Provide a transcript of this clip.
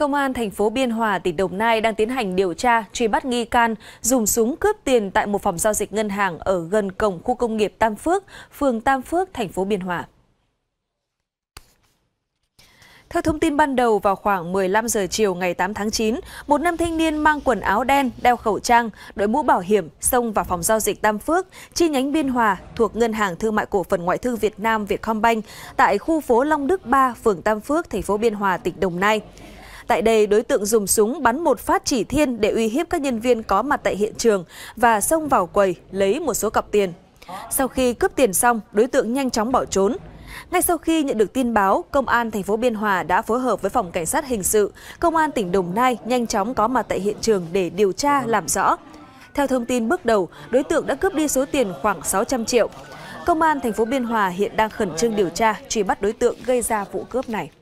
Công an thành phố Biên Hòa, tỉnh Đồng Nai đang tiến hành điều tra truy bắt nghi can dùng súng cướp tiền tại một phòng giao dịch ngân hàng ở gần cổng khu công nghiệp Tam Phước, phường Tam Phước, thành phố Biên Hòa. Theo thông tin ban đầu, vào khoảng 15 giờ chiều ngày 8 tháng 9, một nam thanh niên mang quần áo đen, đeo khẩu trang, đội mũ bảo hiểm xông vào phòng giao dịch Tam Phước, chi nhánh Biên Hòa thuộc Ngân hàng Thương mại Cổ phần Ngoại thương Việt Nam Vietcombank tại khu phố Long Đức 3, phường Tam Phước, thành phố Biên Hòa, tỉnh Đồng Nai. Tại đây, đối tượng dùng súng bắn một phát chỉ thiên để uy hiếp các nhân viên có mặt tại hiện trường và xông vào quầy lấy một số cọc tiền. Sau khi cướp tiền xong, đối tượng nhanh chóng bỏ trốn. Ngay sau khi nhận được tin báo, Công an thành phố Biên Hòa đã phối hợp với Phòng Cảnh sát Hình sự, Công an tỉnh Đồng Nai nhanh chóng có mặt tại hiện trường để điều tra làm rõ. Theo thông tin bước đầu, đối tượng đã cướp đi số tiền khoảng 600 triệu. Công an thành phố Biên Hòa hiện đang khẩn trương điều tra, truy bắt đối tượng gây ra vụ cướp này.